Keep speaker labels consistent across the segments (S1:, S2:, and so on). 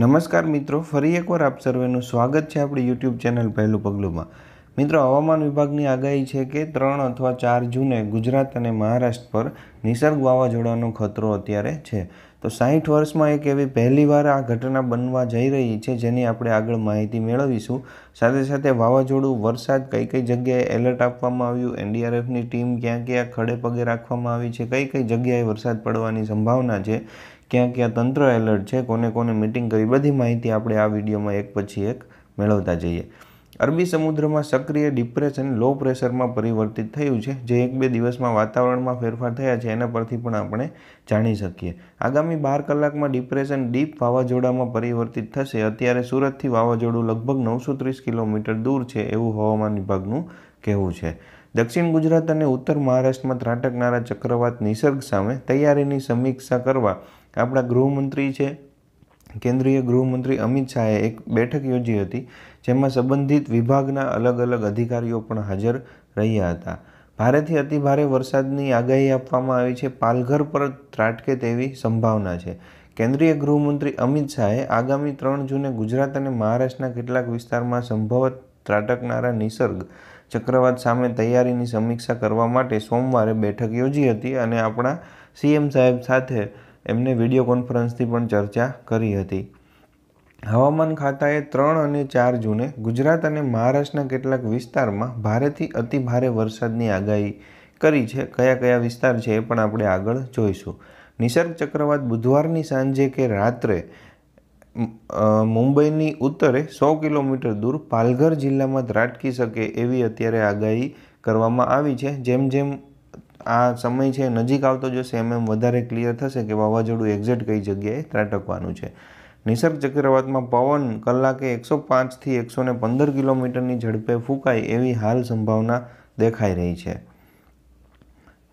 S1: નમસ્કાર મિત્રો ફરી એકવાર આપ સર્વેનું સ્વાગત છે આપણી યુટ્યુબ ચેનલ પહેલું પગલુંમાં મિત્રો હવામાન વિભાગની આગાહી છે કે ત્રણ અથવા ચાર જૂને ગુજરાત અને મહારાષ્ટ્ર પર નિસર્ગ વાવાઝોડાનો ખતરો અત્યારે છે તો સાહીઠ વર્ષમાં એક એવી પહેલીવાર આ ઘટના બનવા જઈ રહી છે જેની આપણે આગળ માહિતી મેળવીશું સાથે સાથે વાવાઝોડું વરસાદ કઈ કઈ જગ્યાએ એલર્ટ આપવામાં આવ્યું એનડીઆરએફની ટીમ ક્યાં ક્યાં ખડે પગે રાખવામાં આવી છે કઈ કઈ જગ્યાએ વરસાદ પડવાની સંભાવના છે ક્યાં ક્યાં તંત્ર એલર્ટ છે કોને કોને મિટિંગ કરી બધી માહિતી આપણે આ વિડીયોમાં એક પછી એક મેળવતા જઈએ અરબી સમુદ્રમાં સક્રિય ડિપ્રેશન લો પ્રેશરમાં પરિવર્તિત થયું છે જે એક બે દિવસમાં વાતાવરણમાં ફેરફાર થયા છે એના પરથી પણ આપણે જાણી શકીએ આગામી બાર કલાકમાં ડિપ્રેશન ડીપ વાવાઝોડામાં પરિવર્તિત થશે અત્યારે સુરતથી વાવાઝોડું લગભગ નવસો ત્રીસ કિલોમીટર દૂર છે એવું હવામાન વિભાગનું કહેવું છે દક્ષિણ ગુજરાત અને ઉત્તર મહારાષ્ટ્રમાં ત્રાટકનારા ચક્રવાત નિસર્ગ સામે તૈયારીની સમીક્ષા કરવા આપણા ગૃહમંત્રી છે કેન્દ્રીય ગૃહમંત્રી અમિત શાહે એક બેઠક યોજી હતી જેમાં સંબંધિત વિભાગના અલગ અલગ અધિકારીઓ પણ હાજર રહ્યા હતા ભારેથી અતિભારે વરસાદની આગાહી આપવામાં આવી છે પાલઘર પર ત્રાટકે તેવી સંભાવના છે કેન્દ્રીય ગૃહમંત્રી અમિત શાહે આગામી ત્રણ જૂને ગુજરાત અને મહારાષ્ટ્રના કેટલાક વિસ્તારમાં સંભવત ત્રાટકનારા નિસર્ગ ચક્રવાત સામે તૈયારીની સમીક્ષા કરવા માટે સોમવારે બેઠક યોજી હતી અને આપણા સીએમ સાહેબ સાથે એમને વિડીયો કોન્ફરન્સથી પણ ચર્ચા કરી હતી હવામાન ખાતાએ ત્રણ અને ચાર જૂને ગુજરાત અને મહારાષ્ટ્રના કેટલાક વિસ્તારમાં ભારેથી અતિભારે વરસાદની આગાહી કરી છે કયા કયા વિસ્તાર છે એ પણ આપણે આગળ જોઈશું નિસર્ગ ચક્રવાત બુધવારની સાંજે કે રાત્રે મુંબઈની ઉત્તરે સો કિલોમીટર દૂર પાલઘર જિલ્લામાં ત્રાટકી શકે એવી અત્યારે આગાહી કરવામાં આવી છે જેમ જેમ આ સમય છે નજીક આવતો જશે એમ એમ વધારે ક્લિયર થશે કે વાવાઝોડું એક્ઝેક્ટ કઈ જગ્યાએ ત્રાટકવાનું છે નિસર્ગ ચક્રવાતમાં પવન કલાકે એકસો પાંચથી એકસો ને પંદર કિલોમીટરની ઝડપે ફૂંકાય એવી હાલ સંભાવના દેખાઈ રહી છે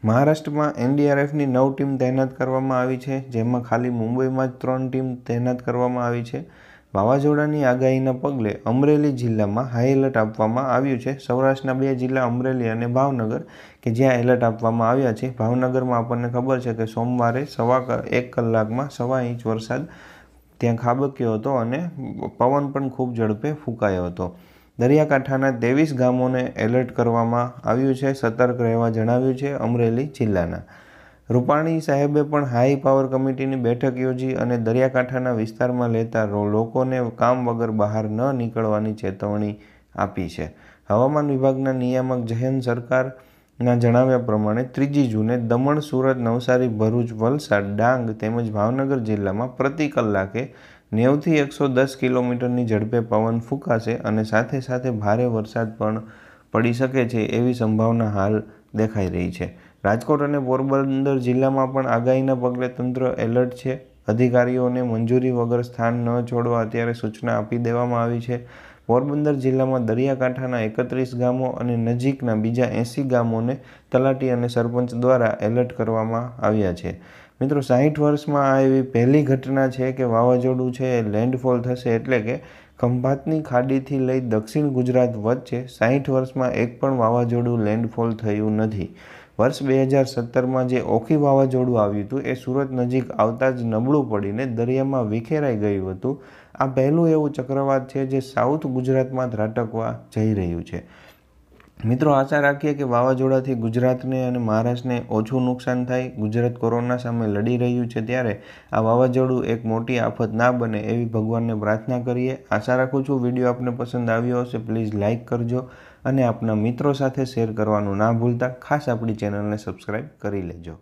S1: મહારાષ્ટ્રમાં એનડીઆરએફની નવ ટીમ તહેનાત કરવામાં આવી છે જેમાં ખાલી મુંબઈમાં જ ત્રણ ટીમ તહેનાત કરવામાં આવી છે વાવાઝોડાની આગાહીના પગલે અમરેલી જિલ્લામાં હાઈ એલર્ટ આપવામાં આવ્યું છે સૌરાષ્ટ્રના બે જિલ્લા અમરેલી અને ભાવનગર કે જ્યાં એલર્ટ આપવામાં આવ્યા છે ભાવનગરમાં આપણને ખબર છે કે સોમવારે સવા એક કલાકમાં સવા ઇંચ વરસાદ ત્યાં ખાબક્યો હતો અને પવન પણ ખૂબ ઝડપે ફૂંકાયો હતો દરિયાકાંઠાના ત્રેવીસ ગામોને એલર્ટ કરવામાં આવ્યું છે સતર્ક રહેવા જણાવ્યું છે અમરેલી જિલ્લાના રૂપાણી સાહેબે પણ હાઈ પાવર કમિટીની બેઠક યોજી અને દરિયાકાંઠાના વિસ્તારમાં લેતા લોકોને કામ વગર બહાર ન નીકળવાની ચેતવણી આપી છે હવામાન વિભાગના નિયામક જયંત સરકારના જણાવ્યા પ્રમાણે ત્રીજી જૂને દમણ સુરત નવસારી ભરૂચ વલસાડ ડાંગ તેમજ ભાવનગર જિલ્લામાં પ્રતિ કલાકે નેવથી એકસો દસ કિલોમીટરની ઝડપે પવન ફૂંકાશે અને સાથે સાથે ભારે વરસાદ પણ પડી શકે છે એવી સંભાવના હાલ દેખાઈ રહી છે રાજકોટ અને પોરબંદર જિલ્લામાં પણ આગાહીના પગલે તંત્ર એલર્ટ છે અધિકારીઓને મંજૂરી વગર સ્થાન ન છોડવા અત્યારે સૂચના આપી દેવામાં આવી છે પોરબંદર જિલ્લામાં દરિયાકાંઠાના એકત્રીસ ગામો અને નજીકના બીજા એંસી ગામોને તલાટી અને સરપંચ દ્વારા એલર્ટ કરવામાં આવ્યા છે મિત્રો સાહીઠ વર્ષમાં આ એવી પહેલી ઘટના છે કે વાવાઝોડું છે એ લેન્ડફોલ થશે એટલે કે ખંભાતની ખાડીથી લઈ દક્ષિણ ગુજરાત વચ્ચે સાહીઠ વર્ષમાં એક પણ વાવાઝોડું લેન્ડફોલ થયું નથી વર્ષ બે હજાર સત્તરમાં જે ઓખી વાવાઝોડું આવ્યું હતું એ સુરત નજીક આવતા જ નબળું પડીને દરિયામાં વિખેરાઈ ગયું હતું આ પહેલું એવું ચક્રવાત છે જે સાઉથ ગુજરાતમાં ત્રાટકવા જઈ રહ્યું છે મિત્રો આશા રાખીએ કે વાવાઝોડાથી ગુજરાતને અને મહારાષ્ટ્રને ઓછું નુકસાન થાય ગુજરાત કોરોના સામે લડી રહ્યું છે ત્યારે આ વાવાઝોડું એક મોટી આફત ના બને એવી ભગવાનને પ્રાર્થના કરીએ આશા રાખું છું વિડીયો આપને પસંદ આવ્યો હશે પ્લીઝ લાઇક કરજો અને આપના મિત્રો સાથે શેર કરવાનું ના ભૂલતા ખાસ આપણી ચેનલને સબસ્ક્રાઈબ કરી લેજો